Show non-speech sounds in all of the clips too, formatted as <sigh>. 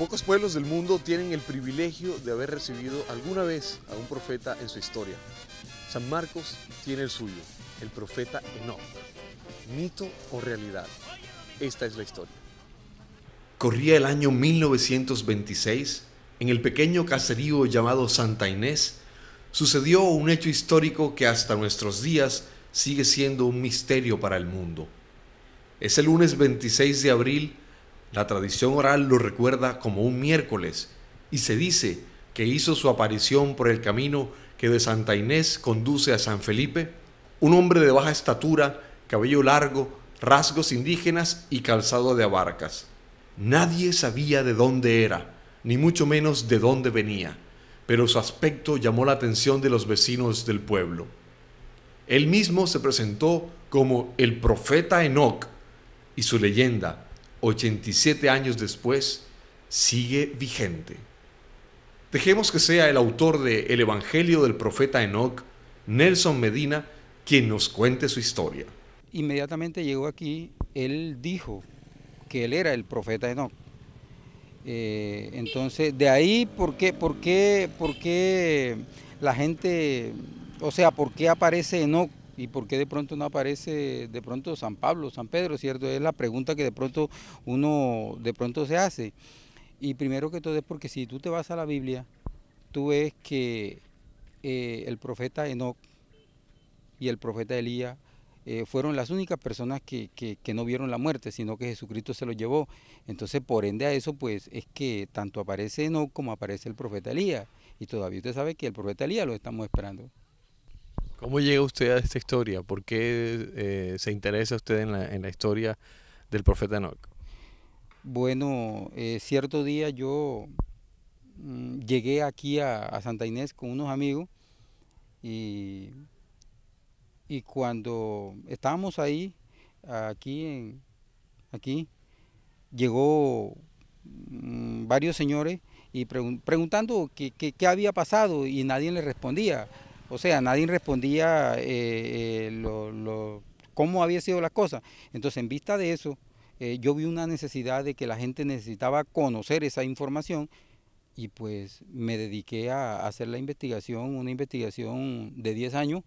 Pocos pueblos del mundo tienen el privilegio de haber recibido alguna vez a un profeta en su historia. San Marcos tiene el suyo, el profeta Enoch. Mito o realidad, esta es la historia. Corría el año 1926, en el pequeño caserío llamado Santa Inés, sucedió un hecho histórico que hasta nuestros días sigue siendo un misterio para el mundo. Es el lunes 26 de abril, la tradición oral lo recuerda como un miércoles y se dice que hizo su aparición por el camino que de Santa Inés conduce a San Felipe, un hombre de baja estatura, cabello largo, rasgos indígenas y calzado de abarcas. Nadie sabía de dónde era, ni mucho menos de dónde venía, pero su aspecto llamó la atención de los vecinos del pueblo. Él mismo se presentó como el profeta Enoch y su leyenda 87 años después, sigue vigente. Dejemos que sea el autor de El Evangelio del Profeta Enoch, Nelson Medina, quien nos cuente su historia. Inmediatamente llegó aquí, él dijo que él era el profeta Enoch. Eh, entonces, de ahí, ¿por qué, por, qué, ¿por qué la gente, o sea, por qué aparece Enoch ¿Y por qué de pronto no aparece de pronto San Pablo, San Pedro, cierto? Es la pregunta que de pronto uno de pronto se hace. Y primero que todo es porque si tú te vas a la Biblia, tú ves que eh, el profeta enoc y el profeta Elías eh, fueron las únicas personas que, no vieron la muerte, sino que Jesucristo se lo llevó. Entonces, por ende a eso, pues es que tanto aparece Enoch como aparece el profeta Elías. Y todavía usted sabe que el profeta Elías lo estamos esperando. ¿Cómo llega usted a esta historia? ¿Por qué eh, se interesa usted en la, historia del profeta Enoch? Bueno, eh, cierto día yo mm, llegué aquí a, Santa Inés con unos amigos y, cuando estábamos ahí, aquí, en, aquí llegó mm, varios señores y preguntando qué, qué había pasado y nadie le respondía. O sea, nadie respondía eh, eh, cómo había sido la cosa. Entonces, en vista de eso, eh, yo vi una necesidad de que la gente necesitaba conocer esa información y pues me dediqué a hacer la investigación, una investigación de 10 años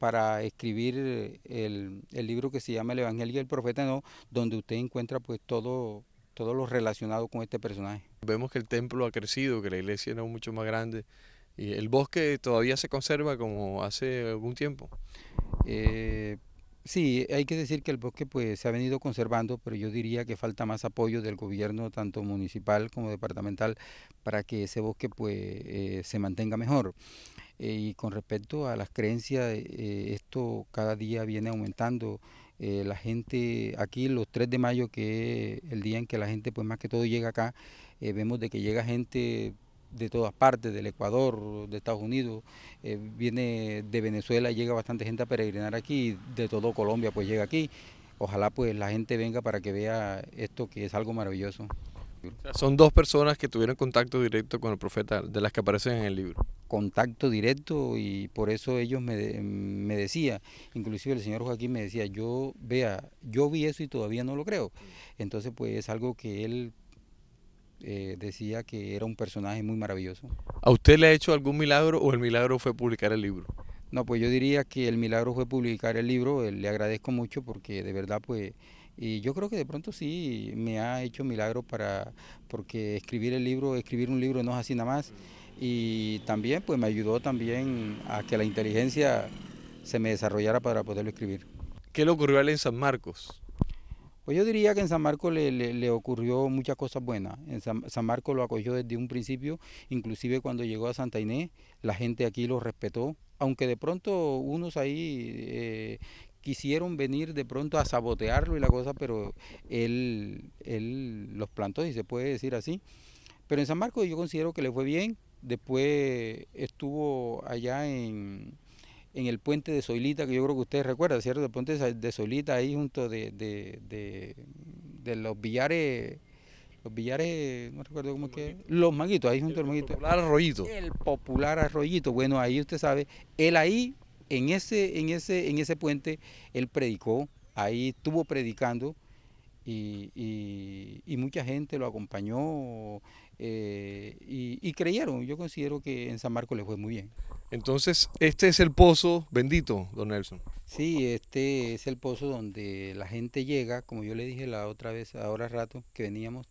para escribir el, libro que se llama El Evangelio y el Profeta No, donde usted encuentra pues todo, todo lo relacionado con este personaje. Vemos que el templo ha crecido, que la iglesia es mucho más grande, y el bosque todavía se conserva como hace algún tiempo. Eh, sí, hay que decir que el bosque pues, se ha venido conservando, pero yo diría que falta más apoyo del gobierno, tanto municipal como departamental, para que ese bosque pues, eh, se mantenga mejor. Eh, y con respecto a las creencias, esto cada día viene aumentando. la gente, aquí los 3 de mayo, que es el día en que la gente pues más que todo llega acá, vemos de que llega gente de todas partes, del Ecuador, de Estados Unidos, eh, viene de Venezuela, llega bastante gente a peregrinar aquí, de todo Colombia pues llega aquí. Ojalá pues la gente venga para que vea esto que es algo maravilloso. son dos personas que tuvieron contacto directo con el profeta, de las que aparecen en el libro. Contacto directo y por eso ellos me, me decían, inclusive el señor Joaquín me decía, yo vea, yo vi eso y todavía no lo creo. Entonces pues es algo que él eh, decía que era un personaje muy maravilloso. ¿A usted le ha hecho algún milagro o el milagro fue publicar el libro? No, pues yo diría que el milagro fue publicar el libro, eh, le agradezco mucho porque de verdad pues... Y yo creo que de pronto sí me ha hecho milagro para, porque escribir el libro, escribir un libro no es así nada más. Y también pues me ayudó también a que la inteligencia se me desarrollara para poderlo escribir. ¿Qué le ocurrió a él en San Marcos? Pues yo diría que en San Marcos le, ocurrió muchas cosas buenas. En San, Marco Marcos lo acogió desde un principio, inclusive cuando llegó a Santa Inés, la gente aquí lo respetó, aunque de pronto unos ahí eh, quisieron venir de pronto a sabotearlo y la cosa, pero él, él los plantó, si se puede decir así. Pero en San Marcos yo considero que le fue bien. Después estuvo allá en, en el puente de Soilita, que yo creo que ustedes recuerdan, ¿cierto? El puente de Soilita ahí junto de, de, los billares, los billares, no recuerdo cómo es que, los maguitos, ahí junto al maguito. El popular arroyito. El popular arroyito, bueno, ahí usted sabe, él ahí, en ese, en ese, en ese puente, él predicó, ahí estuvo predicando y mucha gente lo acompañó. Eh, y, creyeron. Yo considero que en San Marcos les fue muy bien. Entonces, este es el pozo bendito, don Nelson. Sí, este es el pozo donde la gente llega, como yo le dije la otra vez, ahora rato que veníamos,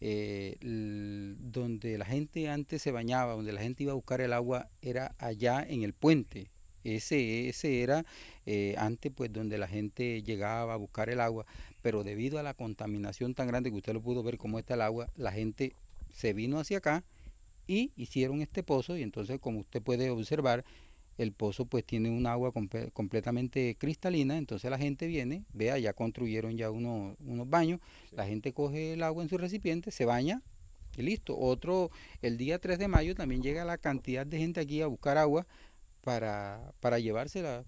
eh, donde la gente antes se bañaba, donde la gente iba a buscar el agua, era allá en el puente. Ese, ese era eh, antes pues donde la gente llegaba a buscar el agua, pero debido a la contaminación tan grande que usted lo pudo ver cómo está el agua, la gente se vino hacia acá y hicieron este pozo y entonces como usted puede observar el pozo pues tiene un agua completamente cristalina, entonces la gente viene, vea, ya construyeron ya unos, unos baños, la gente coge el agua en su recipiente, se baña y listo. Otro, el día 3 de mayo también llega la cantidad de gente aquí a buscar agua para, para llevársela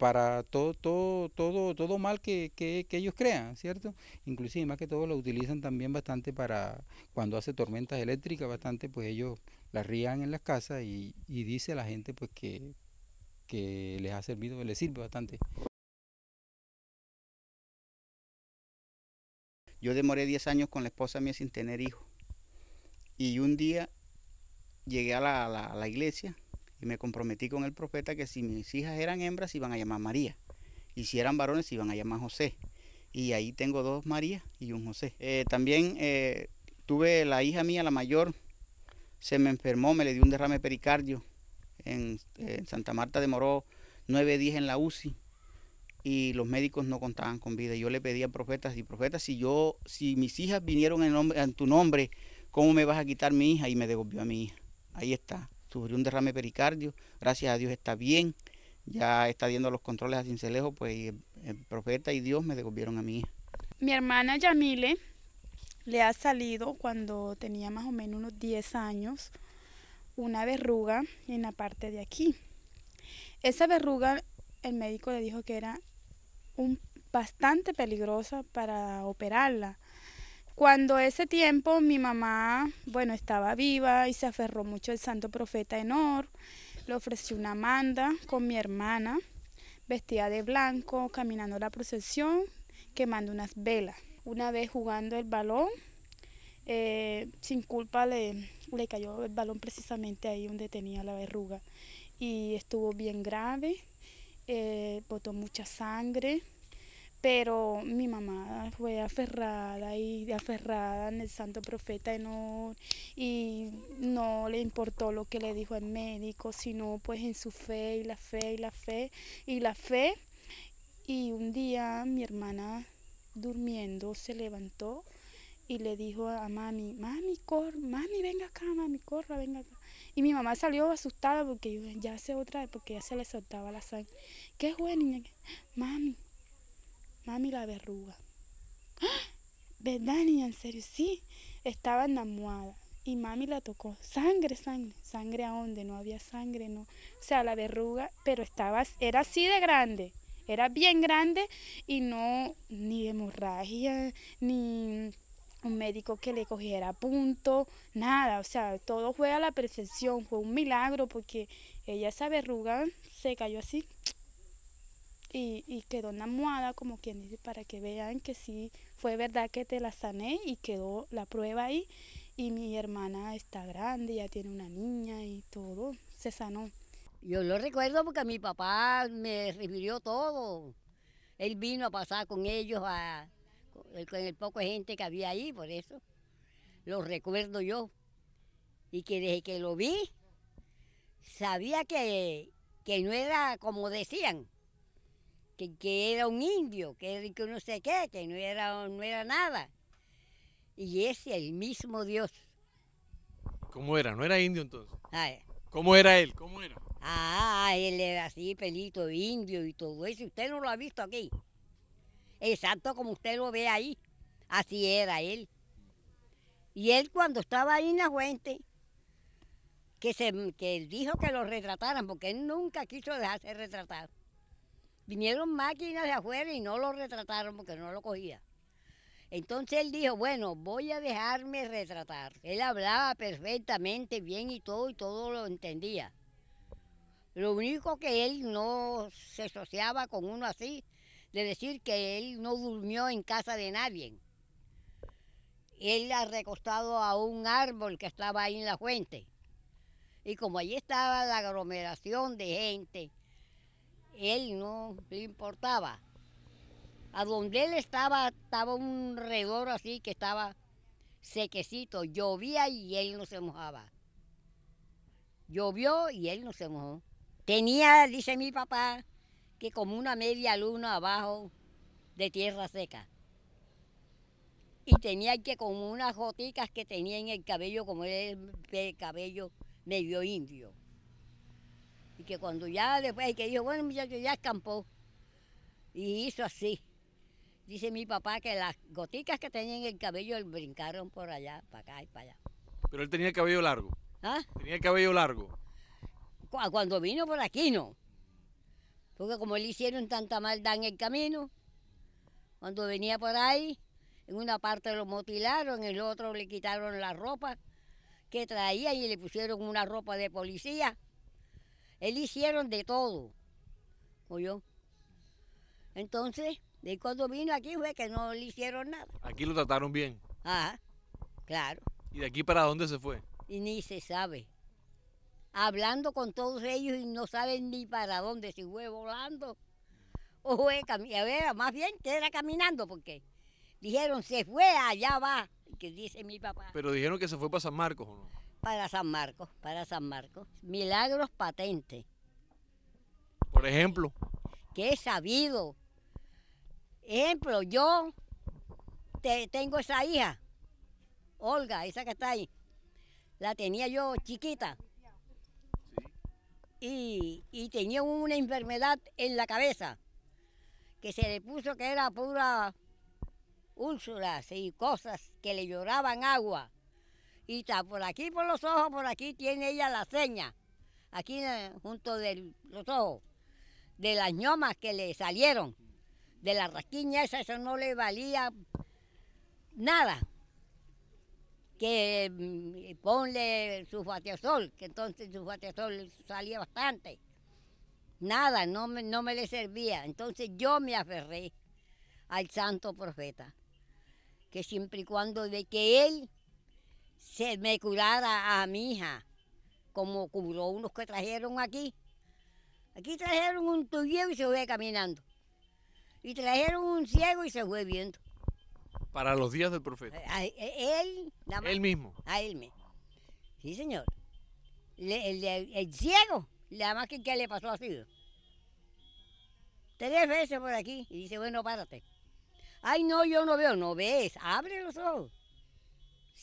para todo, todo, todo, todo mal que, ellos crean, ¿cierto? Inclusive más que todo lo utilizan también bastante para cuando hace tormentas eléctricas, bastante pues ellos las rían en las casas y, y dice a la gente pues que, que les ha servido, les sirve bastante. Yo demoré 10 años con la esposa mía sin tener hijos. Y un día llegué a la, a la iglesia y me comprometí con el profeta que si mis hijas eran hembras, iban a llamar María. Y si eran varones, iban a llamar José. Y ahí tengo dos María y un José. Eh, también eh, tuve la hija mía, la mayor, se me enfermó, me le dio un derrame pericardio. En, Santa Marta demoró nueve días en la UCI y los médicos no contaban con vida. Yo le pedí a profetas y profetas, si yo, si mis hijas vinieron en, nombre, en tu nombre, ¿cómo me vas a quitar mi hija? Y me devolvió a mi hija. Ahí está sufrió un derrame pericardio, gracias a Dios está bien, ya está yendo los controles a Cincelejo, pues el profeta y Dios me devolvieron a mí. Mi hermana Yamile le ha salido cuando tenía más o menos unos 10 años una verruga en la parte de aquí. Esa verruga el médico le dijo que era un, bastante peligrosa para operarla cuando ese tiempo mi mamá, bueno, estaba viva y se aferró mucho al santo profeta Enor, le ofreció una manda con mi hermana, vestida de blanco, caminando la procesión, quemando unas velas. Una vez jugando el balón, eh, sin culpa le, le cayó el balón precisamente ahí donde tenía la verruga y estuvo bien grave, eh, botó mucha sangre. Pero mi mamá fue aferrada y aferrada en el santo profeta no y no le importó lo que le dijo el médico, sino pues en su fe y la fe y la fe y la fe. Y un día mi hermana durmiendo se levantó y le dijo a mami, mami, cor, mami, venga acá, mami, corra, venga acá. Y mi mamá salió asustada porque ya hace otra vez, porque ya se le soltaba la sangre. ¿Qué fue, niña? Mami, Mami, la verruga. <gasps> ¿Verdad, niña? En serio, sí. Estaba enamuada. Y mami la tocó. Sangre, sangre. Sangre a donde no había sangre, no. O sea, la verruga, pero estaba, era así de grande. Era bien grande y no, ni hemorragia, ni un médico que le cogiera punto, nada, o sea, todo fue a la percepción, fue un milagro porque ella esa verruga se cayó así y, y, quedó almohada como quien dice, para que vean que sí fue verdad que te la sané y quedó la prueba ahí. Y mi hermana está grande, ya tiene una niña y todo, se sanó. Yo lo recuerdo porque mi papá me refirió todo. Él vino a pasar con ellos, a, con el poco gente que había ahí, por eso lo recuerdo yo. Y que desde que lo vi, sabía que, que no era como decían, que, era un indio, que era que no sé qué, que no era, no era nada. Y ese, el mismo Dios. ¿Cómo era? ¿No era indio entonces? ¿Cómo era él? ¿Cómo era? Ah, él era así, pelito indio y todo eso. Usted no lo ha visto aquí. Exacto como usted lo ve ahí. Así era él. Y él cuando estaba ahí en la fuente, que, se, que él dijo que lo retrataran, porque él nunca quiso dejarse retratar. Vinieron máquinas de afuera y no lo retrataron porque no lo cogía. Entonces él dijo, bueno, voy a dejarme retratar. Él hablaba perfectamente bien y todo, y todo lo entendía. Lo único que él no se asociaba con uno así, de decir que él no durmió en casa de nadie. Él ha recostado a un árbol que estaba ahí en la fuente. Y como allí estaba la aglomeración de gente, él no le importaba. A donde él estaba, estaba un redor así que estaba sequecito, llovía y él no se mojaba. Llovió y él no se mojó. Tenía, dice mi papá, que como una media luna abajo de tierra seca. Y tenía que como unas goticas que tenía en el cabello, como el cabello medio indio. Y que cuando ya después, y que dijo, bueno, muchacho, ya escampó. Y hizo así. Dice mi papá que las goticas que tenía en el cabello brincaron por allá, para acá y para allá. Pero él tenía el cabello largo. ¿Ah? Tenía el cabello largo. Cuando vino por aquí no. Porque como le hicieron tanta maldad en el camino, cuando venía por ahí, en una parte lo motilaron, en el otro le quitaron la ropa que traía y le pusieron una ropa de policía. Él hicieron de todo, yo. Entonces, de cuando vino aquí fue que no le hicieron nada. Aquí lo trataron bien. Ajá, claro. ¿Y de aquí para dónde se fue? Y ni se sabe. Hablando con todos ellos y no saben ni para dónde, se fue volando o fue A ver, más bien que era caminando, porque dijeron se fue, allá va, que dice mi papá. Pero dijeron que se fue para San Marcos, ¿o no? Para San Marcos, para San Marcos. Milagros patentes. Por ejemplo. Que he sabido. Ejemplo, yo tengo esa hija, Olga, esa que está ahí. La tenía yo chiquita. Y, y tenía una enfermedad en la cabeza que se le puso que era pura úlceras y cosas que le lloraban agua. Y está por aquí, por los ojos, por aquí tiene ella la seña, aquí eh, junto de los ojos, de las ñomas que le salieron, de la rasquiña esa, eso no le valía nada. Que mm, ponle su sol, que entonces su sol salía bastante. Nada, no me, no me le servía. Entonces yo me aferré al santo profeta, que siempre y cuando de que él se me curara a mi hija, como curó unos que trajeron aquí. Aquí trajeron un tuyo y se fue caminando. Y trajeron un ciego y se fue viendo. Para los días del profeta. Eh, eh, él, nada mismo. A él mismo. Sí, señor. el, ciego, la más que, le pasó sido Tres veces por aquí y dice, bueno, párate. Ay, no, yo no veo. No ves, abre los ojos.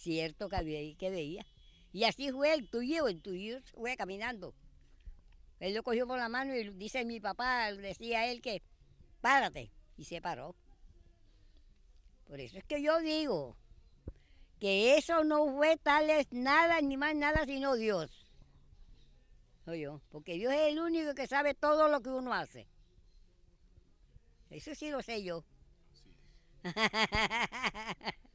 Cierto que que veía. Y así fue el tuyo, el tuyo fue caminando. Él lo cogió por la mano y dice mi papá, decía él que, párate. Y se paró. Por eso es que yo digo que eso no fue tal es nada, ni más nada, sino Dios. Soy yo, porque Dios es el único que sabe todo lo que uno hace. Eso sí lo sé yo. <laughs>